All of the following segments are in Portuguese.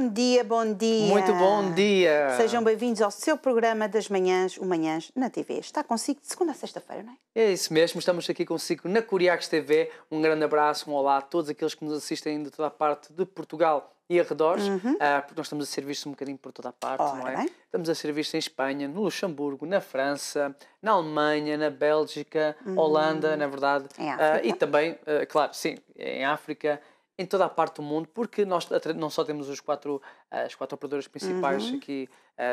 Bom dia, bom dia. Muito bom dia. Sejam bem-vindos ao seu programa das manhãs, o Manhãs na TV. Está consigo de segunda a sexta-feira, não é? É isso mesmo, estamos aqui consigo na Curiacos TV. Um grande abraço, um olá a todos aqueles que nos assistem de toda a parte de Portugal e arredores, uhum. uh, porque nós estamos a ser vistos um bocadinho por toda a parte, Ora, não é? Bem. Estamos a ser vistos em Espanha, no Luxemburgo, na França, na Alemanha, na Bélgica, uhum. Holanda, hum. na verdade. Em ah, África. Uh, e também, uh, claro, sim, em África em toda a parte do mundo, porque nós não só temos os quatro, eh, as quatro operadoras principais uhum. aqui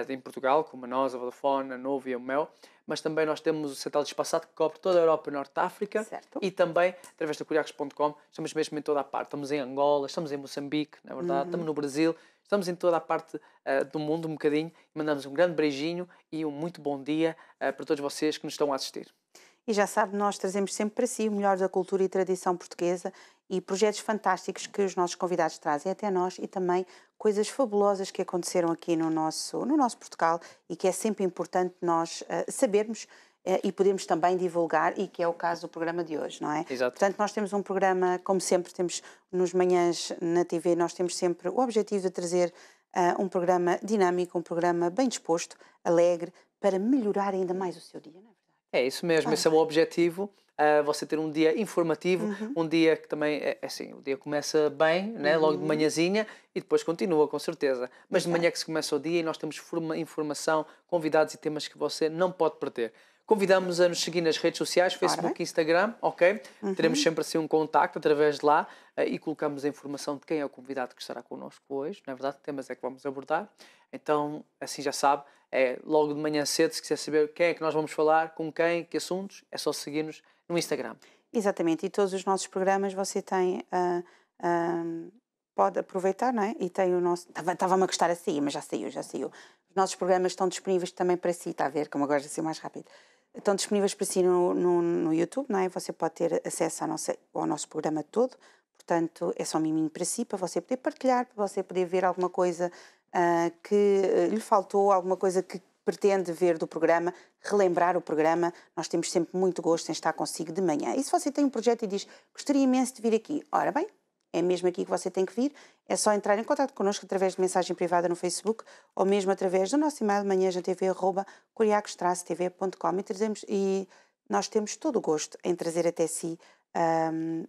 uh, em Portugal, como a nós, a Vodafone, a Novo e a Mel, mas também nós temos o satélite espaçado que cobre toda a Europa e Norte da África certo. e também, através da curiacos.com, estamos mesmo em toda a parte. Estamos em Angola, estamos em Moçambique, na é verdade, uhum. estamos no Brasil, estamos em toda a parte uh, do mundo um bocadinho e mandamos um grande beijinho e um muito bom dia uh, para todos vocês que nos estão a assistir. E já sabe, nós trazemos sempre para si o melhor da cultura e tradição portuguesa e projetos fantásticos que os nossos convidados trazem até nós e também coisas fabulosas que aconteceram aqui no nosso, no nosso Portugal e que é sempre importante nós uh, sabermos uh, e podemos também divulgar e que é o caso do programa de hoje, não é? Exato. Portanto, nós temos um programa, como sempre, temos nos manhãs na TV, nós temos sempre o objetivo de trazer uh, um programa dinâmico, um programa bem disposto, alegre, para melhorar ainda mais o seu dia, não é verdade? É isso mesmo, ah, esse é o objetivo uh, você ter um dia informativo, uhum. um dia que também, é, é assim, o dia começa bem, né? logo de uhum. manhãzinha, e depois continua, com certeza. Mas de manhã que se começa o dia e nós temos forma, informação, convidados e temas que você não pode perder. Convidamos a nos seguir nas redes sociais, Facebook e Instagram, ok? Uhum. Teremos sempre assim um contacto através de lá uh, e colocamos a informação de quem é o convidado que estará connosco hoje, não é verdade? Que temas é que vamos abordar. Então, assim já sabe, é logo de manhã cedo, se quiser saber quem é que nós vamos falar, com quem, que assuntos, é só seguir-nos no Instagram. Exatamente, e todos os nossos programas você tem. Uh, uh, pode aproveitar, não é? E tem o nosso. Estava-me a gostar assim, mas já saiu, já saiu. Os nossos programas estão disponíveis também para si, está a ver? Como agora já saiu mais rápido. Estão disponíveis para si no, no, no, YouTube, não é? Você pode ter acesso à nossa, ao nosso programa todo. Portanto, é só um miminho para si, para você poder partilhar, para você poder ver alguma coisa uh, que eh, lhe faltou, alguma coisa que pretende ver do programa, relembrar o programa. Nós temos sempre muito gosto em estar consigo de manhã. E se você tem um projeto e diz, gostaria imenso de vir aqui, ora bem, é mesmo aqui que você tem que vir, é só entrar em contato connosco através de mensagem privada no Facebook ou mesmo através do nosso e-mail manhãjantv.com e, e nós temos todo o gosto em trazer até si um,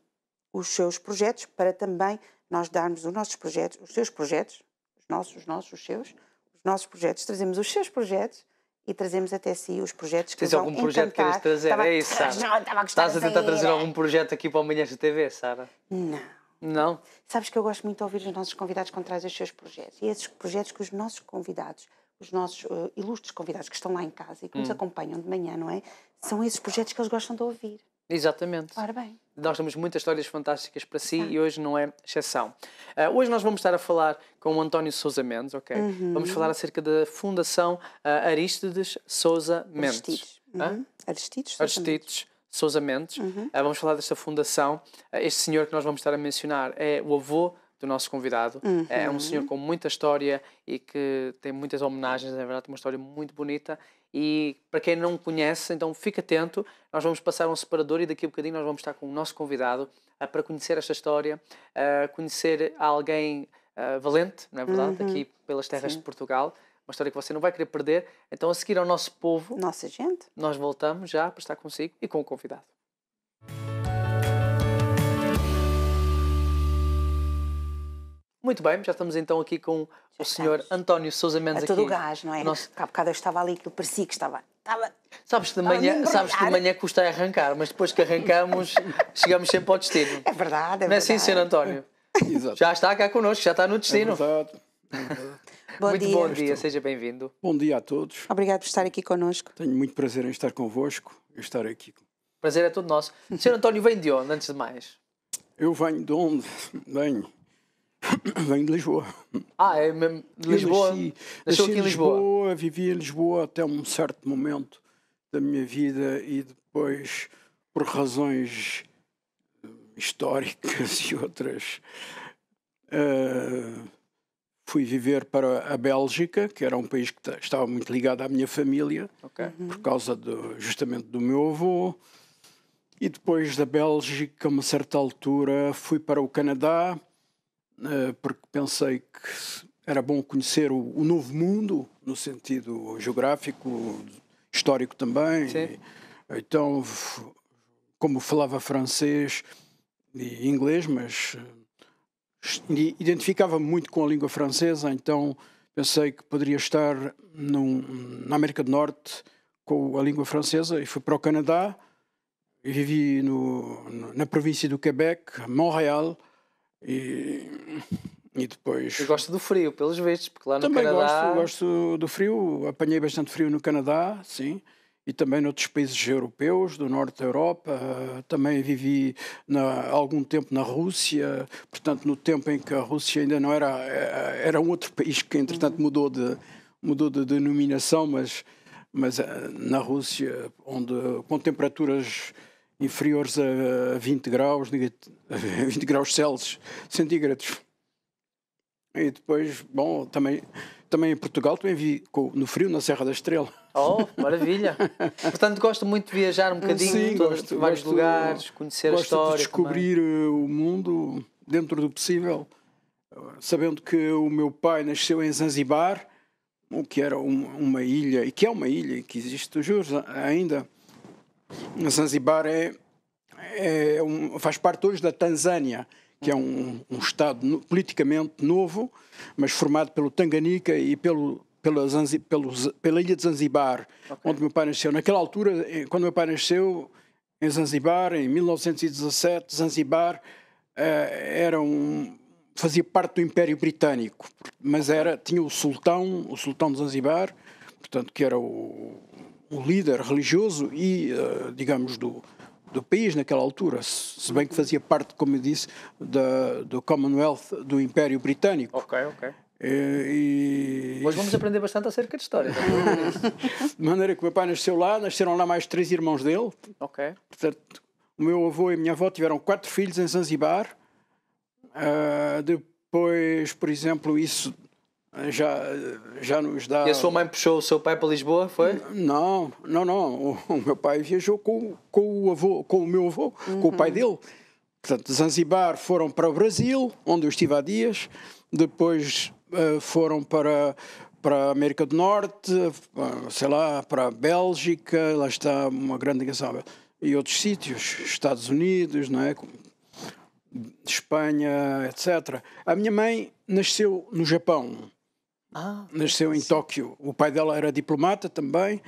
os seus projetos para também nós darmos os nossos projetos, os seus projetos, os nossos, os nossos, os seus, os nossos projetos, trazemos os seus projetos e trazemos até si os projetos que Tens vão algum projeto que queres trazer? Estava... É isso, Sara. Estás a tentar trazer algum é. projeto aqui para o Manhãs da TV, Sara? Não. Não? Sabes que eu gosto muito de ouvir os nossos convidados quando trazem os seus projetos. E esses projetos que os nossos convidados, os nossos uh, ilustres convidados que estão lá em casa e que hum. nos acompanham de manhã, não é? São esses projetos que eles gostam de ouvir. Exatamente. Ora bem. Nós temos muitas histórias fantásticas para si ah. e hoje não é exceção. Uh, hoje nós vamos estar a falar com o António Sousa Mendes, ok? Uhum. Vamos falar acerca da Fundação uh, ah, Aristides Sousa Mendes. Aristides. Uhum. Aristides Sousa Aristides. Mendes. Sousa Mendes. Uhum. Uh, vamos falar desta fundação. este senhor que nós vamos estar a mencionar é o avô do nosso convidado. Uhum. É um uhum. senhor com muita história e que tem muitas homenagens, na é verdade, uma história muito bonita. E para quem não conhece, então fique atento. Nós vamos passar um separador e daqui a bocadinho nós vamos estar com o nosso convidado uh, para conhecer esta história, uh, conhecer alguém uh, valente, não é verdade? Uhum. Aqui pelas terras Sim. de Portugal. Uma história que você não vai querer perder. Então, a seguir ao nosso povo. Nossa gente. Nós voltamos já para estar consigo e com o convidado. Muito bem, já estamos então aqui com já o senhor António Sousa Mendes. A todo o gás, não é? Nosso... Há bocado eu estava ali, que eu parecia que estava... estava... Sabes, de manhã, sabes que de manhã custa arrancar, mas depois que arrancamos, chegamos sempre ao destino. É verdade, é verdade. Não é assim, senhor António? Exato. Já está cá connosco, já está no destino. É verdade. Bom muito dia. bom dia, seja bem-vindo. Bom dia a todos. Obrigado por estar aqui connosco. Tenho muito prazer em estar convosco, em estar aqui. Prazer é todo nosso. Senhor António, vem de onde, antes de mais? Eu venho de onde? Venho Venho de Lisboa. Ah, é mesmo de Lisboa? Nasci, nasci aqui em Lisboa. Lisboa. Vivi em Lisboa até um certo momento da minha vida e depois, por razões eh, históricas e outras, uh, fui viver para a Bélgica, que era um país que estava muito ligado à minha família, okay. por causa do, justamente do meu avô. E depois da Bélgica, a uma certa altura, fui para o Canadá eh, porque pensei que era bom conhecer o, novo mundo, no sentido geográfico, histórico também. Sim. Então, como falava francês e inglês, mas eh, identificava-me muito com a língua francesa, então pensei que poderia estar num, na América do Norte com a língua francesa e fui para o Canadá e vivi no, na província do Quebec, Montreal, e, e depois. Eu gosto do frio, pelos vistos, porque lá no também Canadá. Também gosto, gosto do frio, apanhei bastante frio no Canadá, sim e também noutros países europeus, do norte da Europa. Também vivi na, algum tempo na Rússia, portanto, no tempo em que a Rússia ainda não era. Era um outro país que, entretanto, uhum. mudou de, mudou de denominação, mas, mas eh, na Rússia, onde, com temperaturas inferiores a 20 graus, 20 graus Celsius, centígrados. E depois, bom, também, também em Portugal também vi no frio na Serra da Estrela. Oh, maravilha! Portanto, gosto muito de viajar um bocadinho, Sim, todos, gosto, vários gosto, lugares, conhecer gosto a história. De descobrir também. Eh, o mundo dentro do possível. Sabendo que o meu pai nasceu em Zanzibar, o que era uma, uma ilha, e que é uma ilha, e que existe, juro, ainda Zanzibar é, é um, faz parte hoje da Tanzânia, que é um, um Estado no, politicamente novo, mas formado pelo Tanganica e pelo, pela, Zanzi, pelo, pela ilha de Zanzibar, okay. onde meu pai nasceu. Naquela altura, eh, quando meu pai nasceu, em Zanzibar, em 1917, Zanzibar uh, era um, fazia parte do Império Britânico, mas era, tinha o sultão, o sultão de Zanzibar, portanto, que era o, o líder religioso e, eh, digamos, do, do país naquela altura, se bem que fazia parte, como eu disse, da, do Commonwealth do Império Britânico. Ok, ok. E, eh, e... Hoje vamos aprender bastante acerca de história. É? de maneira que o meu pai nasceu lá, nasceram lá mais três irmãos dele. Ok. Portanto, o meu avô e a minha avó tiveram quatro filhos em Zanzibar. Uh, depois, por exemplo, isso já, já nos dá. E a sua mãe puxou o seu pai para Lisboa, foi? Não, não, não. O, meu pai viajou com, com, o, avô, com o meu avô, uhum. com o pai uhum. dele. Portanto, Zanzibar foram para o Brasil, onde eu estive há dias, depois uh, foram para, para a América do Norte, uh, sei lá, para a Bélgica, lá está uma grande ligação, e outros sítios, Estados Unidos, não é? Espanha, etc. A minha mãe nasceu no Japão, ah, nasceu em Tóquio. O pai dela era diplomata também,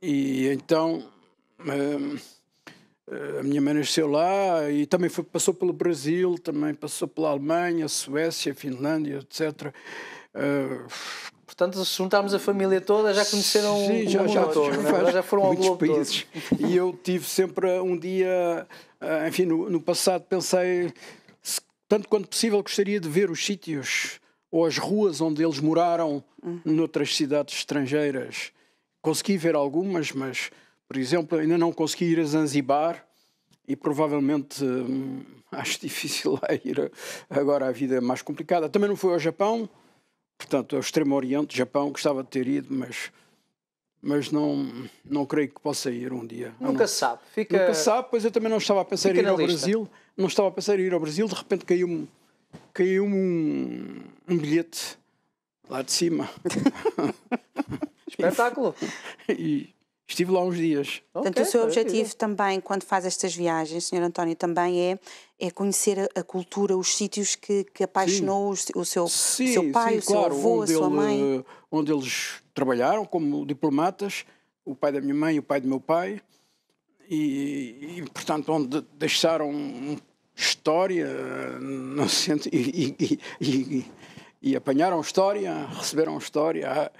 e então hum, a minha mãe nasceu lá e também foi, passou pelo Brasil, também passou pela Alemanha, Suécia, Finlândia, etc. Uh, ah, Portanto, se juntarmos a família toda, já conheceram sim, o já, já, todo, é? já, já foram ao países. E eu tive sempre um dia, ah, enfim, no, no passado pensei, tanto quanto possível, gostaria de ver os sítios ou as ruas onde eles moraram uhum. noutras cidades estrangeiras. Consegui ver algumas, mas, por exemplo, ainda não consegui ir a Zanzibar e provavelmente hum, acho difícil lá ir agora a vida é mais complicada. Também não fui ao Japão, portanto, ao Extremo Oriente, Japão, gostava de ter ido, mas mas não, não creio que possa ir um dia. Nunca se sabe. Fica... Nunca sabe, pois eu também não estava a pensar em ir ao lista. Brasil. Não estava a pensar em ir ao Brasil, de repente caiu-me caiu um, um bilhete lá de cima. Espetáculo! E, estive lá uns dias. Portanto, okay, o seu objetivo também, quando faz estas viagens, Sr. António, também é, é conhecer a, cultura, os sítios que, que apaixonou o, seu, sim, o seu pai, sim, o seu claro, avô, a sua ele, mãe. Onde eles trabalharam como diplomatas, o pai da minha mãe e o pai do meu pai, e, e portanto, onde deixaram história eh, não centro, e, e, e apanharam história, receberam história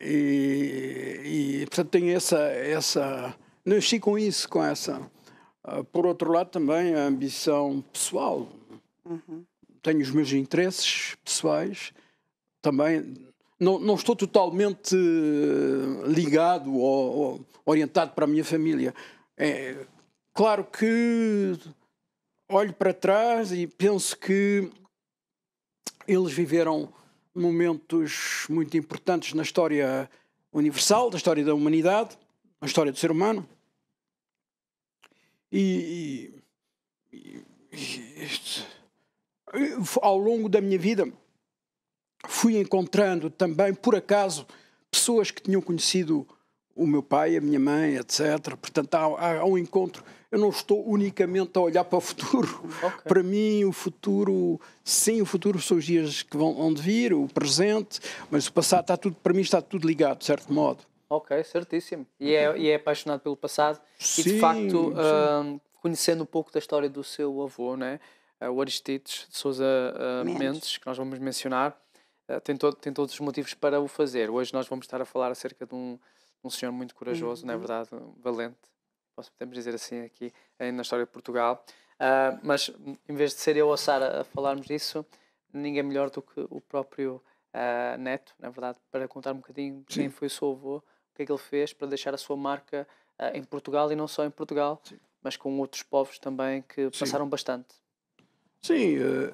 e, e portanto tenho essa essa nasci com isso, com essa ah, por outro lado também a ambição pessoal uhum. tenho os meus interesses pessoais também não, não estou totalmente ah, ligado ou, ou, orientado para a minha família é, claro que olho para trás e penso que eles viveram momentos muito importantes na história universal, da história da humanidade, na história do ser humano. E, e, e este, ao longo da minha vida fui encontrando também, por acaso, pessoas que tinham conhecido o meu pai, a minha mãe, etc. Portanto, há, há um encontro eu não estou unicamente a olhar para o futuro. Okay. Para mim, o futuro, sim, o futuro são os dias que vão onde vir, o presente, mas o passado está tudo, para mim está tudo ligado, de certo modo. Ok, certíssimo. E é, e é apaixonado pelo passado sim, e, de facto, uh, conhecendo um pouco da história do seu avô, né? Uh, o Aristides de Souza uh, ah, Mendes. Mendes, que nós vamos mencionar, ah, tem, to tem todos os motivos para o fazer. Hoje nós vamos estar a falar acerca de um, um senhor muito corajoso, uhum. não é verdade? Valente podemos dizer assim aqui eh, na história de Portugal. Uh, mas em vez de ser eu ou a Sara a falarmos disso, ninguém melhor do que o próprio uh, Neto, na verdade, para contar um bocadinho Sim. quem foi o seu avô, o que é que ele fez para deixar a sua marca uh, em Portugal e não só em Portugal, Sim. mas com outros povos também que Sim. passaram bastante. Sim, eh,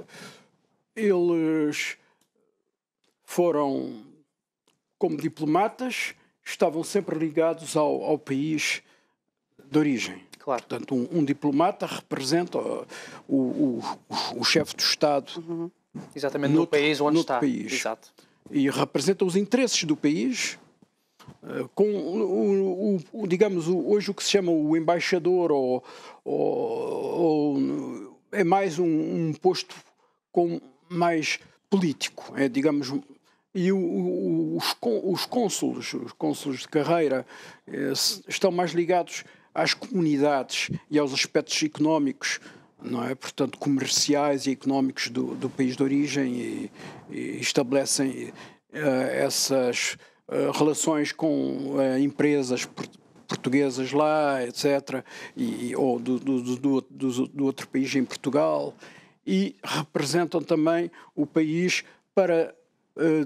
eles foram como diplomatas, estavam sempre ligados ao, ao país de origem. Claro. Portanto, um, um diplomata representa o, o, o, o chefe do Estado. Uhum. Exatamente, no, no país onde no está. País. Exato. E representa os interesses do país eh, com o, o, o digamos o, hoje o que se chama o embaixador ou, ou, ou é mais um, um, posto com mais político é digamos e os, os cônsules os cônsules de carreira eh, estão mais ligados às comunidades e aos aspectos económicos, não é? portanto, comerciais e económicos do, do país de origem e, e estabelecem uh, essas uh, relações com uh, empresas portuguesas lá, etc., e, ou do, do, do outro país em Portugal, e representam também o país para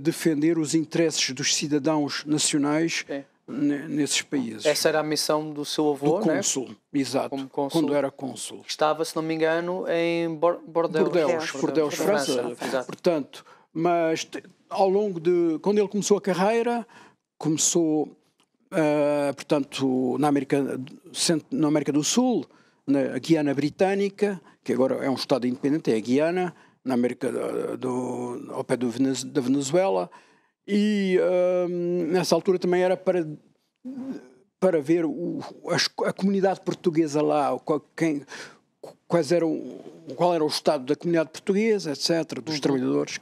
defender os interesses dos cidadãos nacionais. É nesses países. Essa era a missão do seu avô, do né? cônsul, né? exato, Como cônsul, quando era cônsul. Estava, se não me engano, em Bordeaux. Bordeaux, Bordeaux, Bordeaux França. França. Portanto, mas ao longo de... Quando ele começou a carreira, começou, uh, portanto, na América, na América do Sul, na Guiana Britânica, que agora é um Estado independente, é a Guiana, na América ah, do ao pé do, da Venezuela, e hum, nessa altura também era para para ver o, a, a, comunidade portuguesa lá, qual, quem, quais eram, qual era o estado da comunidade portuguesa, etc., dos uhum. trabalhadores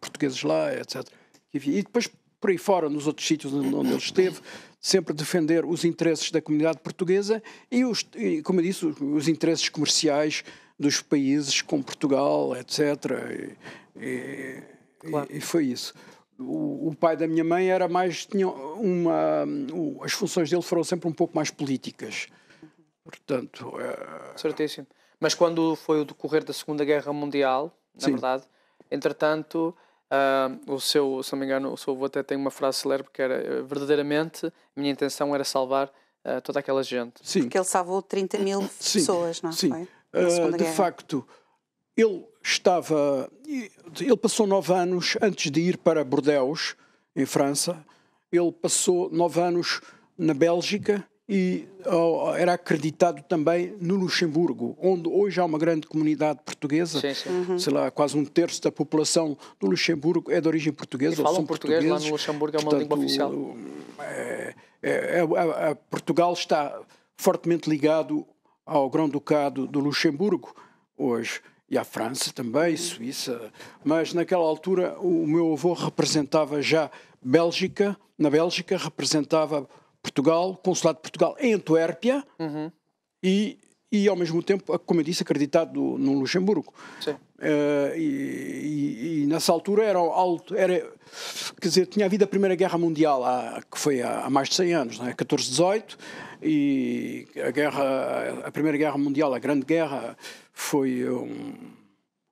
portugueses lá, etc. E depois por aí fora, nos outros sítios onde, ele esteve, sempre defender os interesses da comunidade portuguesa e, os, e como eu disse, os, os interesses comerciais dos países com Portugal, etc. E, e, claro. e foi isso o, o, pai da minha mãe era mais tinha uma as funções dele foram sempre um pouco mais políticas portanto é... certíssimo mas quando foi o decorrer da segunda guerra mundial na Sim. verdade entretanto uh, o seu se não me engano o seu avô até tem uma frase célebre que era eh, verdadeiramente a minha intenção era salvar uh, toda aquela gente Sim. porque ele salvou 30 mil Sim. pessoas não Sim. Foi? Uh, de guerra. facto ele estava. Ele passou nove anos antes de ir para Bordeaux, em França. Ele passou nove anos na Bélgica e oh, era acreditado também no Luxemburgo, onde hoje há uma grande comunidade portuguesa. Sim, sim. Uhum. Sei lá, quase um terço da população do Luxemburgo é de origem portuguesa. E ou falam são português portugueses. lá no Luxemburgo, é uma Portanto, língua oficial. É, é, é, é, Portugal está fortemente ligado ao Grão-Ducado do Luxemburgo hoje e à França também, Suíça. Mas naquela altura o meu avô representava já Bélgica, na Bélgica representava Portugal, consulado de Portugal em Antuérpia uhum. e, e ao mesmo tempo, como eu disse, acreditado no Luxemburgo. Sim. Uh, e, e, e, nessa altura era alto, era, quer dizer, tinha havido a Primeira Guerra Mundial, há, que foi há, há, mais de 100 anos, não é? 14, 18, e a, guerra, a Primeira Guerra Mundial, a Grande Guerra, foi um,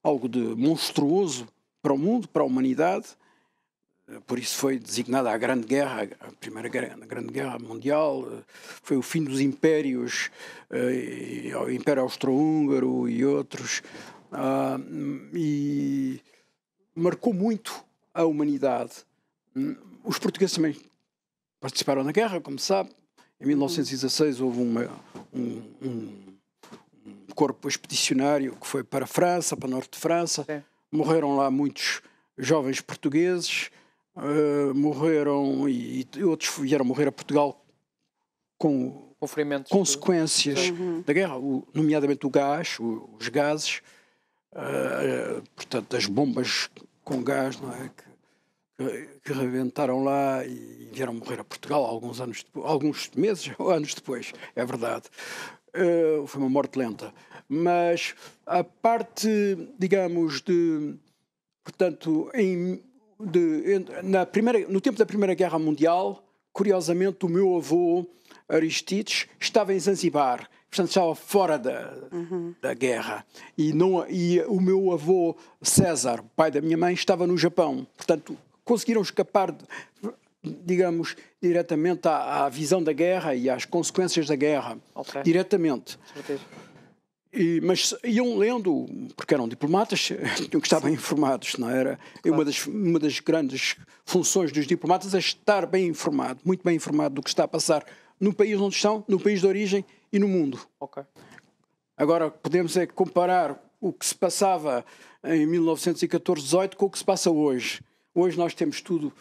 algo de monstruoso para o mundo, para a humanidade. Por isso foi designada a Grande Guerra, a Primeira Grande, a Grande Guerra Mundial. Foi o fim dos impérios, eh, o Império Austro-Húngaro e outros. Ah, e marcou muito a humanidade. Os portugueses também participaram na guerra, como sabe. Em 1916 uhum. houve uma, um, um corpo expedicionário que foi para a França, para o norte de França. Sim. Morreram lá muitos jovens portugueses, uh, morreram e, e, outros vieram morrer a Portugal com consequências uhum. da guerra, o, nomeadamente o gás, o, os gases, uh, portanto, as bombas com gás não é, que, que, reventaram lá e vieram morrer a Portugal alguns anos alguns meses ou anos depois, é verdade. Eh, foi uma morte lenta. Mas a parte, digamos, de. Portanto, em, de, na primeira, no tempo da Primeira Guerra Mundial, curiosamente, o meu avô Aristides estava em Zanzibar, portanto estava fora da, uhum. da guerra. E, não, e o meu avô César, pai da minha mãe, estava no Japão. Portanto, conseguiram escapar. De, digamos, diretamente à, à, visão da guerra e às consequências da guerra, okay. diretamente. E, mas iam lendo, porque eram diplomatas, tinham que estar bem informados, não era? Claro. Uma, das, uma das grandes funções dos diplomatas é estar bem informado, muito bem informado do que está a passar no país onde estão, no país de origem e no mundo. Agora, podemos é comparar o que se passava em 1914, 18 com o que se passa hoje. Hoje nós temos tudo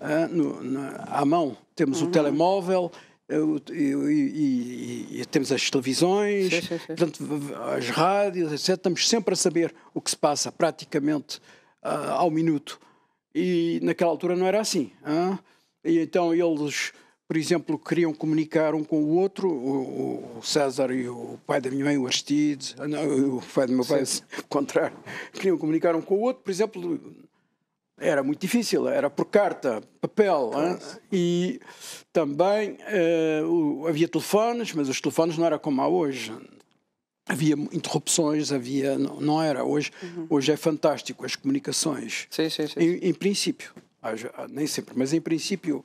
ah, no, na, à mão. Temos uhum. Eh, o telemóvel, e, e, e, temos as televisões, sim, sim, sim. Portanto, as rádios, etc. Estamos sempre a saber o que se passa, praticamente uh, ao minuto. E naquela altura não era assim. Hein? E então eles, por exemplo, queriam comunicar um com o outro, o, o César e o pai da minha mãe, o Aristides, não, o pai do meu pai, ao contrário, queriam comunicar um com o outro, por exemplo era muito difícil, era por carta, papel. E também uh, havia telefones, mas os telefones não era como há hoje. Havia interrupções, havia não, não era. Hoje, uhum. hoje é fantástico as comunicações. Sim, sim, sim. Em, em princípio, nem sempre, mas em princípio,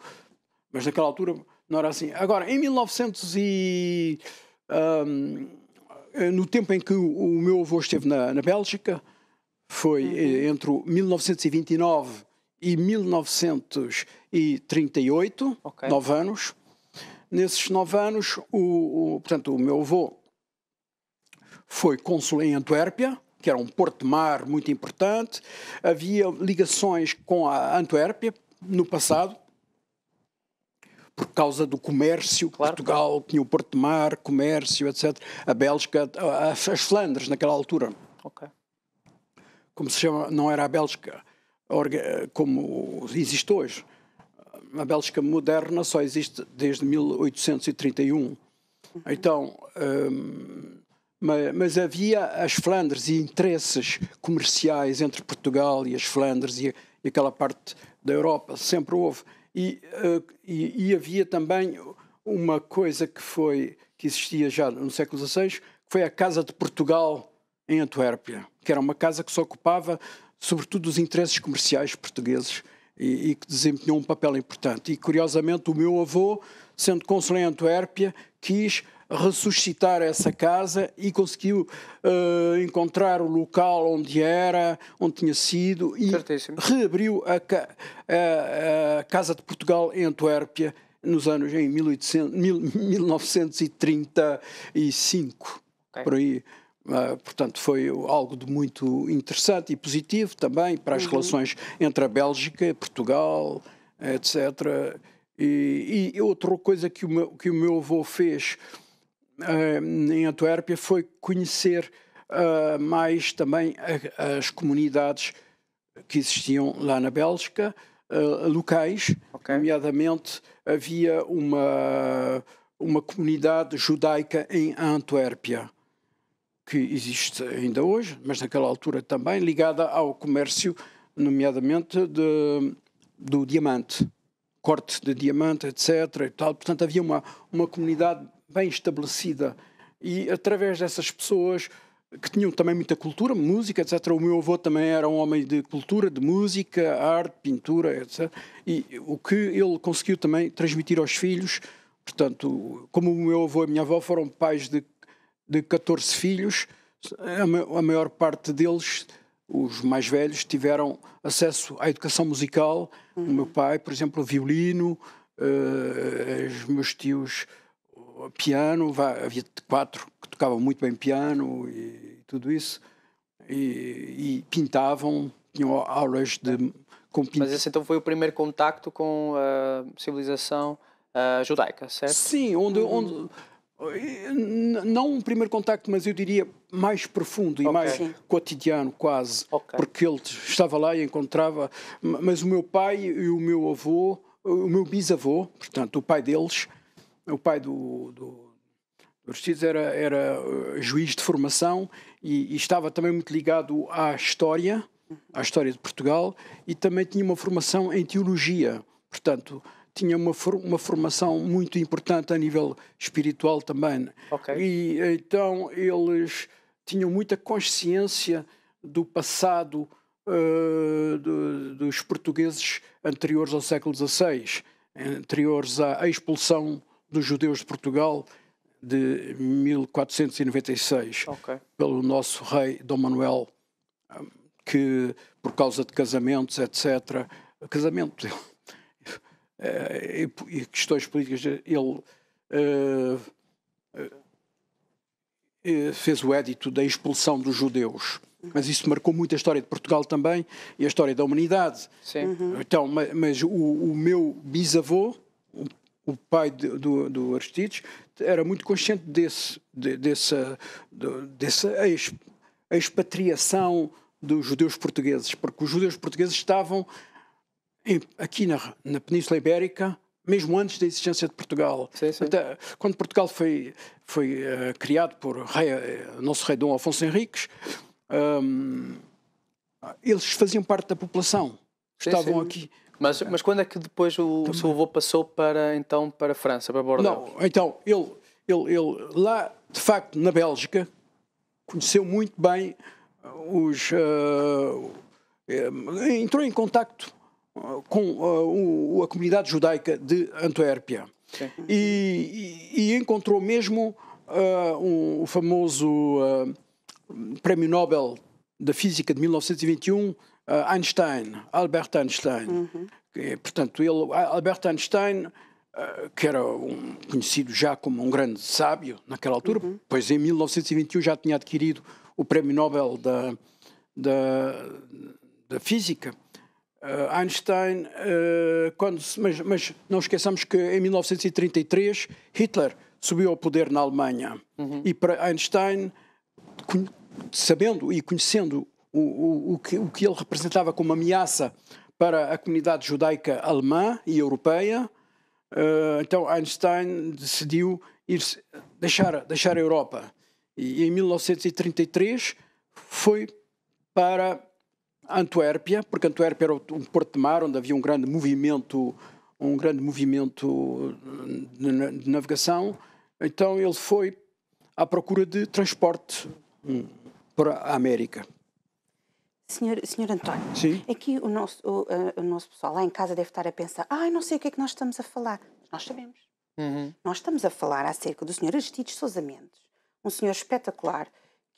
mas naquela altura não era assim. Agora, em 1900 e... Um, eh, no tempo em que o, o meu avô esteve na, na Bélgica, foi uhum. Eh, entre 1929 e 1938, okay. nove anos. Nesses nove anos, o, o, portanto, o meu avô foi cônsul em Antuérpia, que era um porto mar muito importante. Havia ligações com a Antuérpia no passado, por causa do comércio. Claro, Portugal claro. tinha o porto mar, comércio, etc. A Bélgica, as Flandres naquela altura. Ok como se chama, não era a Bélgica como existe hoje. A Bélgica moderna só existe desde 1831. Então, hum, mas havia as Flandres e interesses comerciais entre Portugal e as Flandres e, e aquela parte da Europa, sempre houve. E, eh, e, e, havia também uma coisa que foi que existia já no século XVI, que foi a Casa de Portugal em Antuérpia que era uma casa que se ocupava sobretudo dos interesses comerciais portugueses e, e, que desempenhou um papel importante. E curiosamente o meu avô, sendo consul em Antuérpia, quis ressuscitar essa casa e conseguiu uh, encontrar o local onde era, onde tinha sido e Certíssimo. reabriu a, a, a, Casa de Portugal em Antuérpia nos anos em 1800, 1935, okay. por aí. Ah, portanto, foi algo de muito interessante e positivo também para as uhum. relações entre a Bélgica, Portugal, etc. E, e outra coisa que o meu, que o meu avô fez uh, em Antuérpia foi conhecer uh, mais também a, as comunidades que existiam lá na Bélgica, locais, okay. nomeadamente havia uma, uma comunidade judaica em Antuérpia que existe ainda hoje, mas naquela altura também, ligada ao comércio, nomeadamente de, do diamante, corte de diamante, etc. E tal. Portanto, havia uma, uma comunidade bem estabelecida e através dessas pessoas que tinham também muita cultura, música, etc. O meu avô também era um homem de cultura, de música, arte, pintura, etc. E o que ele conseguiu também transmitir aos filhos, portanto, como o meu avô e a minha avó foram pais de de 14 filhos, a maior parte deles, os mais velhos, tiveram acesso à educação musical. Uhum. O meu pai, por exemplo, violino, uh, os meus tios, piano, havia quatro que tocavam muito bem piano e, e tudo isso, e, e, pintavam, tinham aulas de. Com pint... Mas esse então foi o primeiro contacto com a civilização uh, judaica, certo? Sim, onde, onde uhum. Não um primeiro contacto, mas eu diria mais profundo e okay. mais cotidiano, quase. Okay. Porque ele estava lá e encontrava. Mas o meu pai e o meu avô, o meu bisavô, portanto, o pai deles, o pai do, do Aristides era, era eh, juiz de formação e, e, estava também muito ligado à história, uhum. à história de Portugal, e também tinha uma formação em teologia. Portanto, tinha uma, for uma formação muito importante a nível espiritual também. Okay. E então eles tinham muita consciência do passado uh, do, dos portugueses anteriores ao século XVI, anteriores à expulsão dos judeus de Portugal de 1496 okay. pelo nosso rei Dom Manuel, eh, que por causa de casamentos, etc., casamento uh, e, questões políticas, eh, ele eh, fez o édito da expulsão dos judeus. Mas isso marcou muito a história de Portugal também e a história da humanidade. Sim. Uhum. Então, mas o, o, meu bisavô, o pai de, do, do Aristides, era muito consciente desse, de, dessa, de, dessa expatriação dos judeus portugueses, porque os judeus portugueses estavam aqui na, na Península Ibérica, mesmo antes da existência de Portugal. Sim, sim. Até, quando Portugal foi, foi uh, criado por rei, eh, nosso rei Dom Afonso Henriques, um, ehm, eles faziam parte da população, sim, estavam aqui. Mas, mas quando é que depois o Também. seu avô passou para, então, para a França, para Bordeaux? Não, então, ele, ele, ele lá, de facto, na Bélgica, conheceu muito bem os... Uh, entrou em contacto com a, ah, a comunidade judaica de Antuérpia. E, e, e, encontrou mesmo uh, um, o famoso uh, Prémio Nobel da Física de 1921, uh, Einstein, Albert Einstein. Uhum. É, portanto, ele, Albert Einstein, que era um, conhecido já como um grande sábio naquela altura, uhum. pois em 1921 já tinha adquirido o Prémio Nobel da, da, da Física. Uh, Einstein, uh, quando, mas, mas, não esqueçamos que em 1933 Hitler subiu ao poder na Alemanha. Uhum. E para Einstein, sabendo e conhecendo o, o, o, que, o que ele representava como ameaça para a comunidade judaica alemã e europeia, uh, então Einstein decidiu ir, deixar, deixar a Europa. E em 1933 foi para Antuérpia, porque Antuérpia era um porto de mar onde havia um grande movimento, um grande movimento eh, de navegação. Então ele foi à procura de transporte hum, para a América. Senhor, senhor António, Sim? aqui o nosso, o, eh, o nosso pessoal lá em casa deve estar a pensar: ai, ah, não sei o que é que nós estamos a falar. Mas nós sabemos. Uhum. Nós estamos a falar acerca do senhor Aristides Sousa Mendes, um senhor espetacular,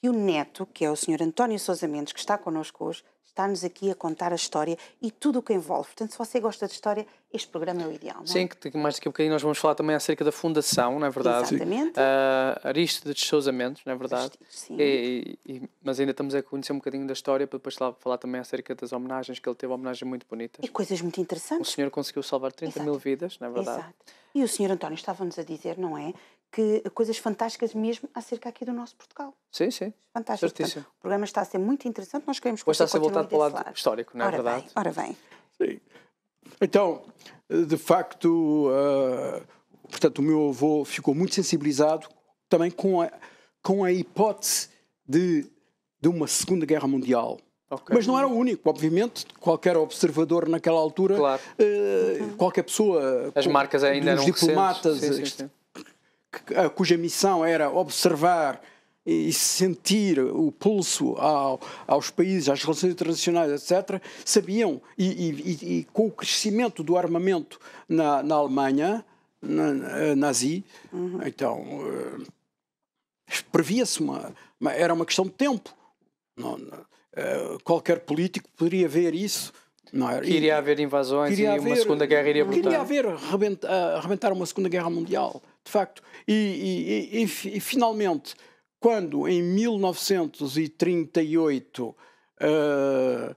que o neto, que é o senhor António Sousa Mendes, que está connosco hoje, está-nos aqui a contar a história e tudo o que envolve. Portanto, se você gosta de história, este programa é o ideal. É? Sim, que mais daqui a bocadinho nós vamos falar também acerca da fundação, não é verdade? Exatamente. Uh, ah, Aristides de Sousa Mendes, não é verdade? Sim. E, e, e, mas ainda estamos a conhecer um bocadinho da história para depois falar também acerca das homenagens, que ele teve homenagens muito bonitas. E coisas muito interessantes. O senhor conseguiu salvar 30 Exato. mil vidas, não é verdade? Exato. E o senhor António estava-nos a dizer, não é? que coisas fantásticas mesmo acerca aqui do nosso Portugal. Sim, sim. Fantástico. Portanto, o programa está a ser muito interessante, nós queremos que Pois está a ser voltado para o lado histórico, não é ora verdade? Bem, ora bem. Sim. Então, de facto, uh, portanto, o meu avô ficou muito sensibilizado também com a, com a hipótese de, de uma Segunda Guerra Mundial. Okay. Mas não era o único, obviamente, qualquer observador naquela altura, claro. uh, qualquer pessoa, as marcas ainda eram diplomatas, sim, sim, sim cuja missão era observar e sentir o pulso ao, aos países, às relações internacionais, etc., sabiam, e, e, e com o crescimento do armamento na, na Alemanha na, eh, nazi, uhum. então uh, previa-se uma, uma, Era uma questão de tempo. Não, uh, qualquer político poderia ver isso. Não era, iria haver invasões e haver, uma Segunda Guerra iria brotar. Iria haver arrebentar, arrebentar uma Segunda Guerra Mundial de facto. E, e, e, e finalmente, quando em 1938 uh, eh,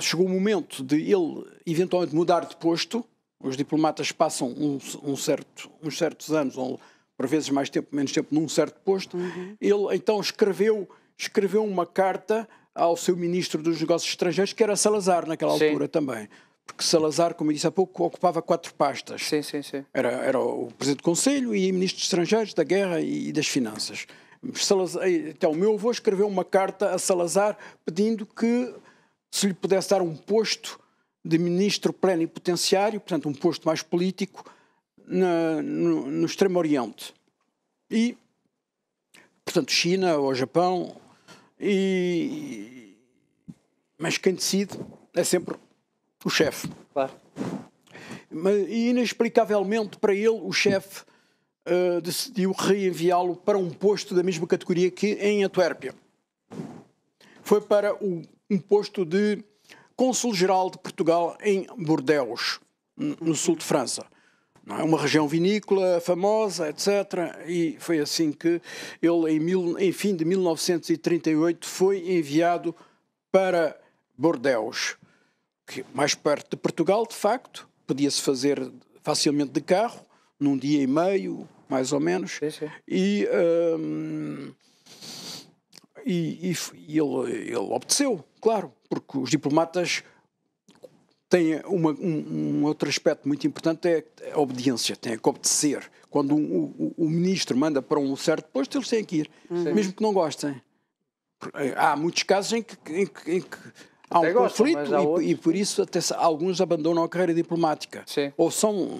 chegou o momento de ele eventualmente mudar de posto, os diplomatas passam um, um certo, uns certos anos, ou por vezes mais tempo, menos tempo, num certo posto, uhum. ele então escreveu, escreveu uma carta ao seu ministro dos Negócios Estrangeiros, que era Salazar naquela Sim. altura também porque Salazar, como eu disse há pouco, ocupava quatro pastas. Sim, sim, sim. Era, era o Presidente do Conselho e Ministro dos Estrangeiros, da Guerra e das Finanças. Salazar, eh, então, o meu avô escreveu uma carta a Salazar pedindo que se lhe pudesse dar um posto de ministro plenipotenciário, portanto, um posto mais político, na, no, no Extremo Oriente. E, portanto, China ou Japão. E, mas quem decide é sempre o chefe. Claro. E inexplicavelmente para ele, o chefe uh, decidiu reenviá-lo para um posto da mesma categoria que em Antuérpia. Foi para o, um posto de Consul-Geral de Portugal em Bordeaux, no sul de França. Não é? Uma região vinícola famosa, etc. E foi assim que ele, em, mil, em fim de 1938, foi enviado para Bordeaux que mais perto de Portugal, de facto, podia-se fazer facilmente de carro, num dia e meio, mais ou menos. Sim, sim. E, um, e, e, ele, ele obteceu, claro, porque os diplomatas têm uma, um, um, outro aspecto muito importante, é a obediência, têm que obedecer. Quando um, o, o, ministro manda para um certo posto, eles têm que ir, sim. mesmo que não gostem. Há muitos casos em que, em que, em que Há um gosta, conflito há e, e, por isso até alguns abandonam a carreira diplomática. Sim. Ou são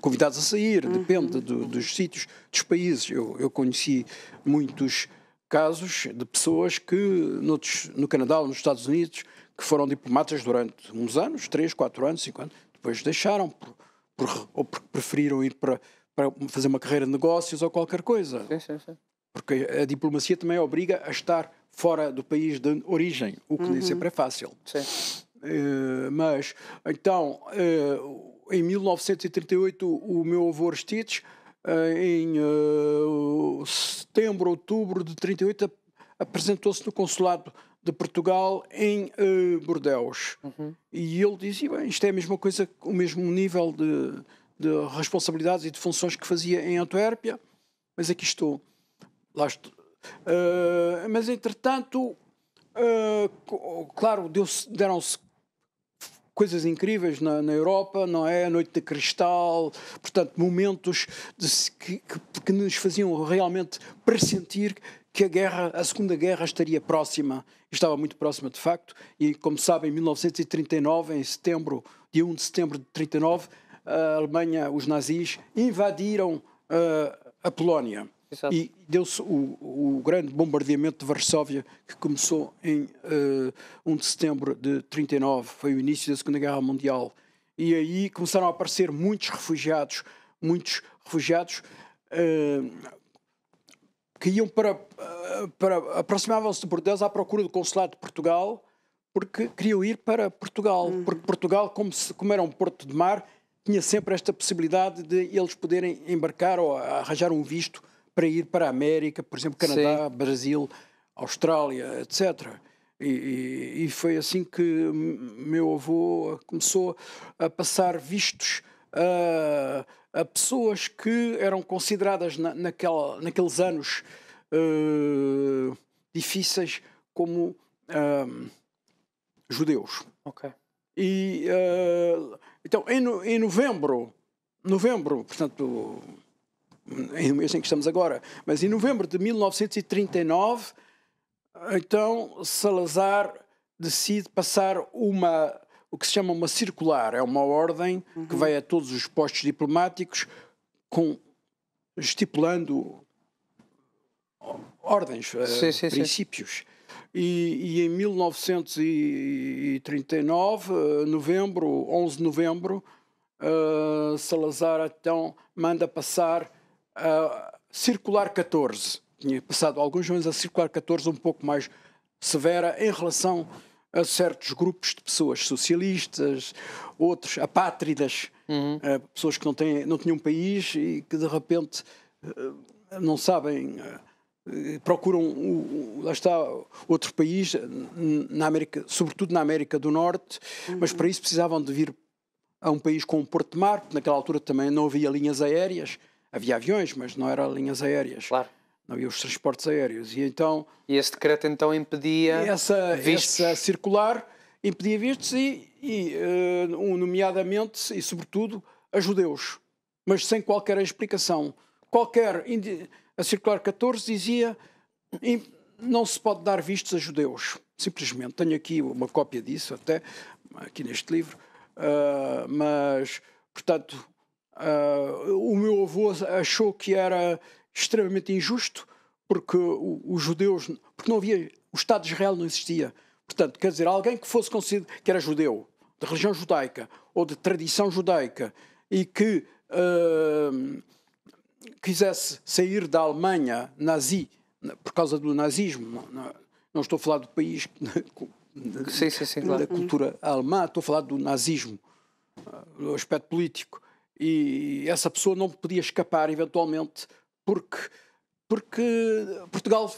convidados a sair, uhum. depende do, dos sítios, dos países. Eu, eu conheci muitos casos de pessoas que noutros, no Canadá ou nos Estados Unidos que foram diplomatas durante uns anos, três, quatro anos, cinco anos, depois deixaram por, por, ou porque preferiram ir para, para fazer uma carreira de negócios ou qualquer coisa. Sim, sim, sim. Porque a diplomacia também obriga a estar fora do país de origem, o que uhum. nem sempre é fácil. Sim. Uh, mas, então, uh, em 1938, o meu avô Aristides, uh, em setembro, outubro de 38, apresentou-se no consulado de Portugal em Bordeus. Uhum. E ele dizia, bem, isto é a mesma coisa, o mesmo nível de, de responsabilidades e de funções que fazia em Antuérpia, mas aqui estou. Lá estou Uh, mas, entretanto, uh, claro, deram-se coisas incríveis na, na, Europa, não é? A Noite de Cristal, portanto, momentos de, que, que, que, nos faziam realmente pressentir que a guerra, a Segunda Guerra estaria próxima, estava muito próxima de facto, e como sabem, em 1939, em setembro, dia 1 de setembro de 39, a Alemanha, os nazis, invadiram uh, a Polónia. Exato. E deu-se o, o, grande bombardeamento de Varsóvia, que começou em uh, eh, 1 de setembro de 39, foi o início da Segunda Guerra Mundial. E aí começaram a aparecer muitos refugiados, muitos refugiados uh, que iam para, eh, para aproximavam-se de Bordeaux à procura do consulado de Portugal, porque queriam ir para Portugal, uhum. porque Portugal, como, se, como era um porto de mar, tinha sempre esta possibilidade de eles poderem embarcar ou arranjar um visto para ir para a América, por exemplo, Canadá, Sim. Brasil, Austrália, etc. E, e, e, foi assim que meu avô começou a passar vistos a, a pessoas que eram consideradas na, naquela, naqueles anos uh, difíceis como ehm, judeus. Ok. E uh, então em, em novembro, novembro, portanto em no mês em que estamos agora, mas em novembro de 1939, então Salazar decide passar uma o que se chama uma circular, é uma ordem uhum. que vai a todos os postos diplomáticos com estipulando ordens, eh, sim, sim, princípios. Sim. E, e, em 1939, eh, novembro, 11 de novembro, uh, Salazar então manda passar a circular 14. Tinha passado alguns anos a circular 14 um pouco mais severa em relação a certos grupos de pessoas socialistas, outros apátridas, uhum. Eh, pessoas que não, têm, não tinham um país e que de repente eh, não sabem, eh, procuram, lá está, outro país, na América, sobretudo na América do Norte, uhum. mas para isso precisavam de vir a um país com um porto de mar, porque naquela altura também não havia linhas aéreas havia aviões, mas não eram linhas aéreas. Claro. Não havia os transportes aéreos. E então. E esse decreto então impedia. Essa, essa circular impedia vistos e, e uh, nomeadamente e sobretudo, a judeus. Mas sem qualquer explicação. Qualquer. A circular 14 dizia. Não se pode dar vistos a judeus. Simplesmente. Tenho aqui uma cópia disso, até, aqui neste livro. Uh, mas, portanto, Uh, o meu avô achou que era extremamente injusto, porque os judeus. porque não havia. o Estado de Israel não existia. Portanto, quer dizer, alguém que fosse que era judeu, de religião judaica ou de tradição judaica, e que uh, quisesse sair da Alemanha nazi, por causa do nazismo, não estou a falar do país, sim, sim, sim, claro. da cultura alemã, estou a falar do nazismo, ah, do aspecto político e essa pessoa não podia escapar eventualmente porque, porque Portugal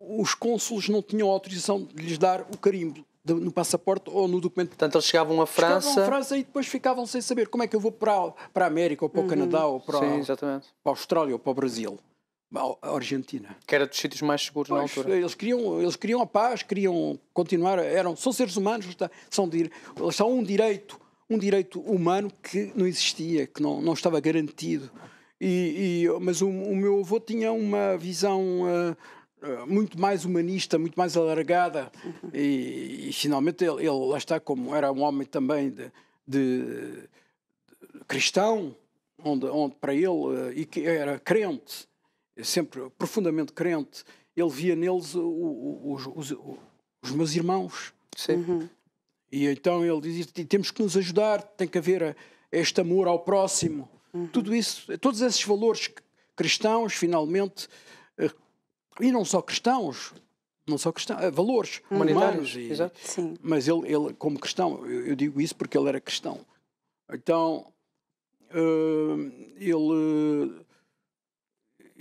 os cônsules não tinham autorização de lhes dar o carimbo de, no passaporte ou no documento. Portanto, eles chegavam à França. Chegavam à França e depois ficavam sem saber como é que eu vou para, para a América ou para o uhum. Canadá ou para, Sim, exatamente. para a Austrália ou para o Brasil. A Argentina. Que era dos sítios mais seguros pois, na altura. Eles queriam, eles queriam a paz, queriam continuar, eram, são seres humanos, são, são um direito um direito humano que não existia, que não, não estava garantido. E, e mas o, o, meu avô tinha uma visão uh, muito mais humanista, muito mais alargada, e, e, finalmente ele, ele, lá está, como era um homem também de, de, de cristão, onde, onde para ele, uh, e que era crente, sempre profundamente crente, ele via neles o, o, os, os, os meus irmãos. Uhum. E então ele diz: temos que nos ajudar, tem que haver eh, este amor ao próximo. Uhum. Tudo isso, todos esses valores cristãos, finalmente, eh, e não só cristãos, não só cristãos, eh, valores uhum. humanitários. E, exato. Sim. Mas ele, ele, como cristão, eu, digo isso porque ele era cristão. Então, uh, ele.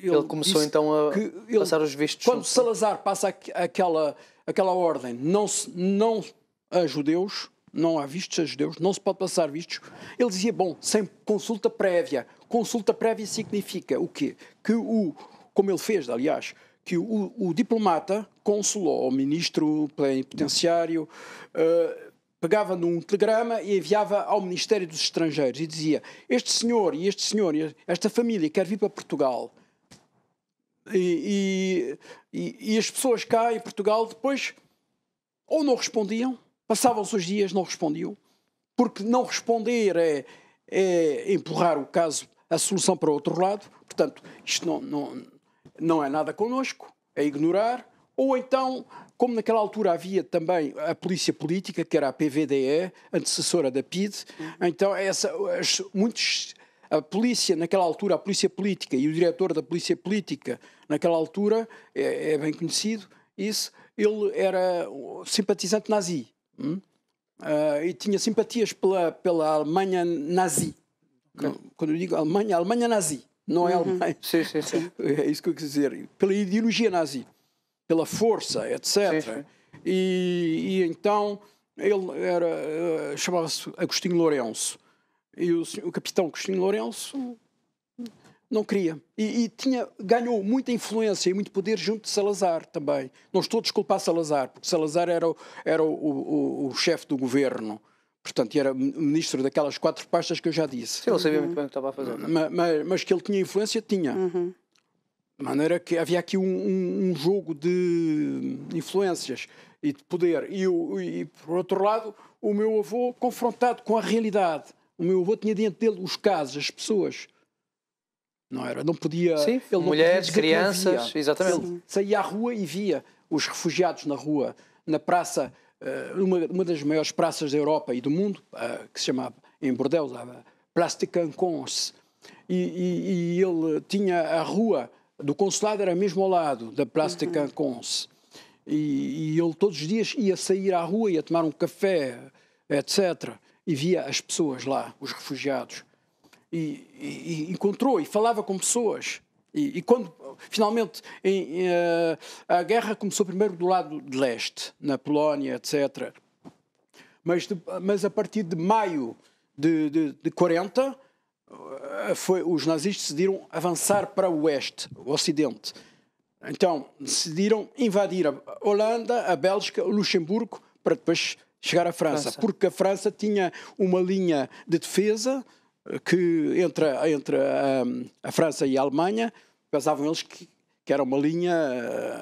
Ele, ele, começou então a passar os vistos. Quando Salazar passa aqu aquela, aquela ordem, não, não a judeus, não há vistos a judeus, não se pode passar vistos. Ele dizia, bom, sem consulta prévia. Consulta prévia significa o quê? Que o, como ele fez, aliás, que o, o diplomata, cônsul ou ministro plenipotenciário, uh, eh, pegava num telegrama e enviava ao Ministério dos Estrangeiros e dizia: Este senhor e este senhor, esta família quer vir para Portugal. e, e, e as pessoas cá em Portugal depois ou não respondiam Passavam-se os dias, não respondiam, porque não responder é, é empurrar o caso, a solução para outro lado. Portanto, isto não, não, não é nada connosco, é ignorar. Ou então, como naquela altura havia também a polícia política, que era a PVDE, antecessora da PID, então essa, as, muitos a polícia, naquela altura, a polícia política e o diretor da polícia política, naquela altura, é, é bem conhecido isso, ele era simpatizante nazi uh, e tinha simpatias pela, pela Alemanha nazi. Okay. Quando eu digo Alemanha, Alemanha nazi, não é uhum. Alemanha. Sim, sim, sim. É isso que eu quis dizer. Pela ideologia nazi, pela força, etc. Sim, sim. E, e, então ele era ah, chamava-se Agostinho Lourenço. E o, o capitão Agostinho Lourenço não queria. E, e, tinha, ganhou muita influência e muito poder junto de Salazar também. Não estou a desculpar Salazar, porque Salazar era o, era o, o, o chefe do governo. Portanto, era ministro daquelas quatro pastas que eu já disse. Sim, ele sabia uhum. muito bem o que estava a fazer. Mas, é? mas, mas, que ele tinha influência, tinha. Uhum. De maneira que havia aqui um, um, um, jogo de influências e de poder. E, e, por outro lado, o meu avô confrontado com a realidade. O meu avô tinha diante dele os casos, as pessoas não era? Não podia. Sim, ele mulheres, podia crianças, exatamente. Ele saía à rua e via os refugiados na rua, na praça, eh, uma, uma das maiores praças da Europa e do mundo, eh, que se chamava em Bordeaux, a Place de Cancons. E, e, e, ele tinha a rua do consulado, era mesmo ao lado da Place uhum. de Cancons. E, e ele todos os dias ia sair à rua, ia tomar um café, etc. E via as pessoas lá, os refugiados e, e, encontrou e falava com pessoas. E, e quando, finalmente, em, em, eh, a guerra começou primeiro do lado de leste, na Polónia, etc. Mas, de, mas a partir de maio de, de, de 40, eh, foi, os nazistas decidiram avançar para o oeste, o ocidente. Então, decidiram invadir a Holanda, a Bélgica, o Luxemburgo, para depois chegar à França, França, porque a França tinha uma linha de defesa que entre, entre a, hum, a, França e a Alemanha pensavam eles que, que era uma linha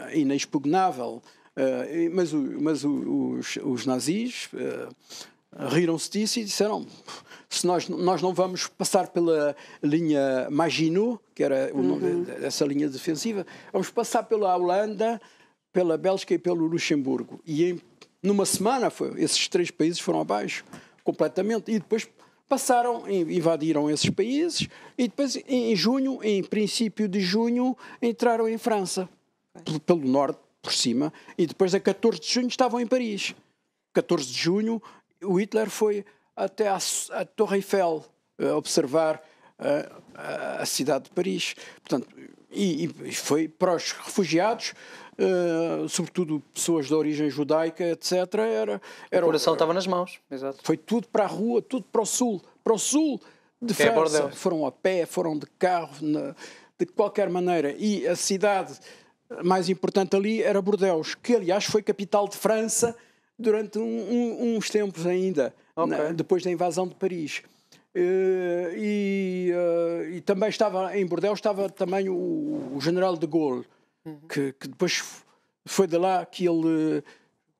eh, inexpugnável. Eh, mas, o, mas o, os, os, nazis eh, riram-se disso e disseram se nós, nós não vamos passar pela linha Maginot, que era o nome uhum. dessa linha defensiva, vamos passar pela Holanda, pela Bélgica e pelo Luxemburgo. E em, numa semana foi, esses três países foram abaixo completamente. E depois passaram, invadiram esses países e depois em junho, em princípio de junho, entraram em França, pelo norte, por cima, e depois a 14 de junho estavam em Paris. 14 de junho, o Hitler foi até a Torre Eiffel eh, observar eh, a, a cidade de Paris. Portanto, e, e, foi para os refugiados eh, sobretudo pessoas de origem judaica, etc. Era, era, o coração era, estava nas mãos, exato. Foi tudo para a rua, tudo para o sul. Para o sul de que é França. É foram a pé, foram de carro, na, de qualquer maneira. E a cidade mais importante ali era Bordeaux, que aliás foi capital de França durante um, um, uns tempos ainda, okay. na, depois da invasão de Paris. Uh, e, uh, e, também estava em Bordeaux estava também o, o general de Gaulle, uhum. que, que, depois foi de lá que ele eh,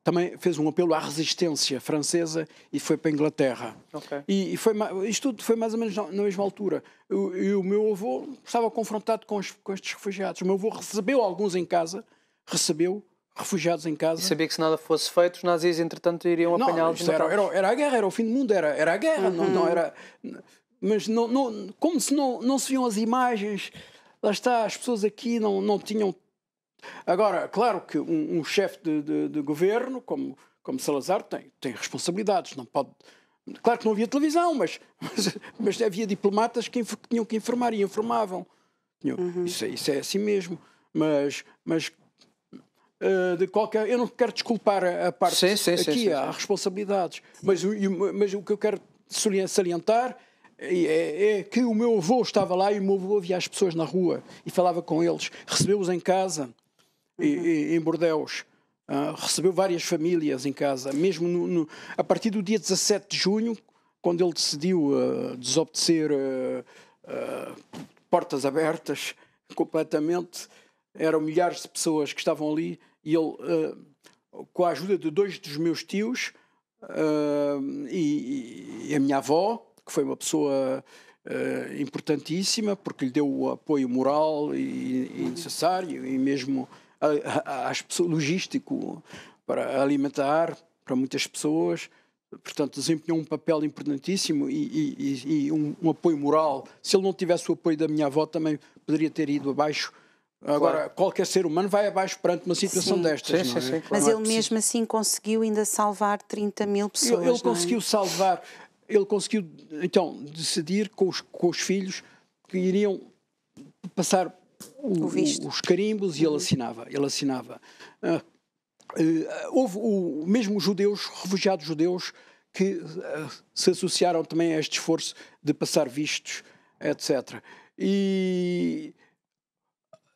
também fez um apelo à resistência francesa e foi para a Inglaterra. Okay. E, e foi, isto tudo foi mais ou menos na, mesma altura. e o meu avô estava confrontado com, os, com estes refugiados. O meu avô recebeu alguns em casa, recebeu, refugiados em casa. E sabia que se nada fosse feito, os nazis, entretanto, iriam apanhá-los. Era, era, era a guerra, era o fim do mundo, era, era a guerra. Uhum. Não, não, uhum. era, mas não, não, como se não, não se viam as imagens, lá está, as pessoas aqui não, não tinham Agora, claro que um, um chefe de, de, de, governo, como, como Salazar, tem, tem responsabilidades, não pode. Claro que não havia televisão, mas, mas, mas havia diplomatas que, que tinham que informar e informavam. Uhum. Isso, é, isso, é assim mesmo. Mas, mas uh, de qualquer. Eu não quero desculpar a, a parte. Sim, sim, aqui sim, há responsabilidades. Mas, mas o que eu quero salientar é, é, que o meu avô estava lá e o meu avô via as pessoas na rua e falava com eles, recebeu-os em casa, Uhum. em, Bordeus. Uh, ah, recebeu várias famílias em casa, mesmo no, no, a partir do dia 17 de junho, quando ele decidiu uh, desobedecer uh, portas abertas completamente, eram milhares de pessoas que estavam ali e ele, com a ajuda de dois dos meus tios e, e, a minha avó, que foi uma pessoa importantíssima, porque lhe deu o apoio moral e, e uhum. necessário e mesmo as pessoas, logístico para alimentar para muitas pessoas, portanto desempenhou um papel importantíssimo e, e, e um, um, apoio moral. Se ele não tivesse o apoio da minha avó, também poderia ter ido abaixo. Agora, claro. qualquer ser humano vai abaixo perante uma situação sim. destas. Sim, sim, é? claro. Mas ele mesmo assim conseguiu ainda salvar 30 mil pessoas. Ele, ele é? conseguiu é? salvar, ele conseguiu então decidir com os, com os filhos que iriam passar o, o, os carimbos e ele uhum. assinava. Ele assinava. Uh, uh, houve o, mesmo judeus, refugiados judeus, que uh, se associaram também a este esforço de passar vistos, etc. E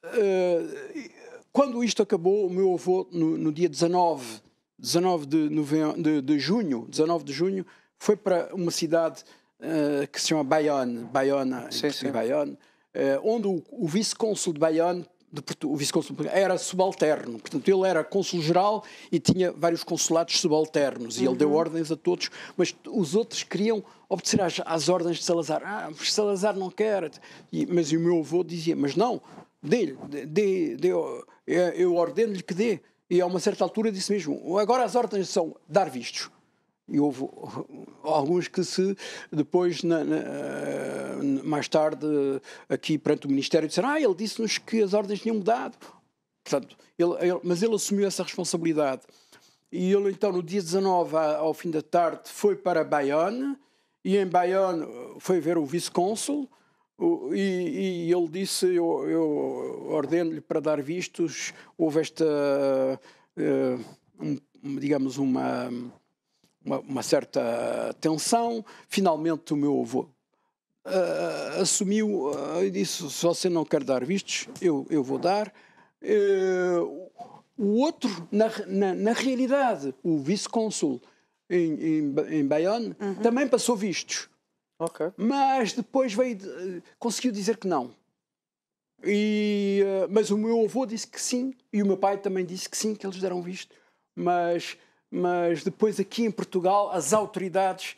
ah, quando isto acabou, o meu avô, no, no dia 19, 19 de, de, de, junho, 19 de junho, foi para uma cidade que se chama Bayonne, Bayona, sim, sim. Bayonne, eh, onde o, o vice-cônsul de Bayonne de, o vice-consul era subalterno, portanto ele era cônsul geral e tinha vários consulados subalternos e ele deu uhum. ordens a todos, mas os outros queriam obedecer às, às ordens de Salazar. Ah, mas Salazar não quer. E, mas o meu avô dizia, mas não, dê-lhe, dê, dê, eu ordeno-lhe que dê. E a uma certa altura disse mesmo, agora as ordens são dar vistos e houve alguns que se depois, na, na, eh, mais tarde, aqui perante o Ministério, disseram: Ah, ele disse-nos que as ordens tinham mudado. Portanto, ele, ele, mas ele assumiu essa responsabilidade. E ele, então, no dia 19, ao fim da tarde, foi para Bayonne e em Bayonne eh, foi ver o vice-cônsul. E, e, ele disse: Eu, eu ordeno-lhe para dar vistos. Houve esta, uh, um, digamos, uma uma, uma certa tensão. Finalmente, o meu avô uh, assumiu ah, e disse: se você não quer dar vistos, eu, eu vou dar. Uh, o outro, na, na, na realidade, o vice-consul em, em, em Bayonne, uhum. também passou vistos. Okay. Mas depois veio, conseguiu dizer que não. E, mas o meu avô disse que sim, e o meu pai também disse que sim, que eles deram visto. Mas mas depois aqui em Portugal as autoridades,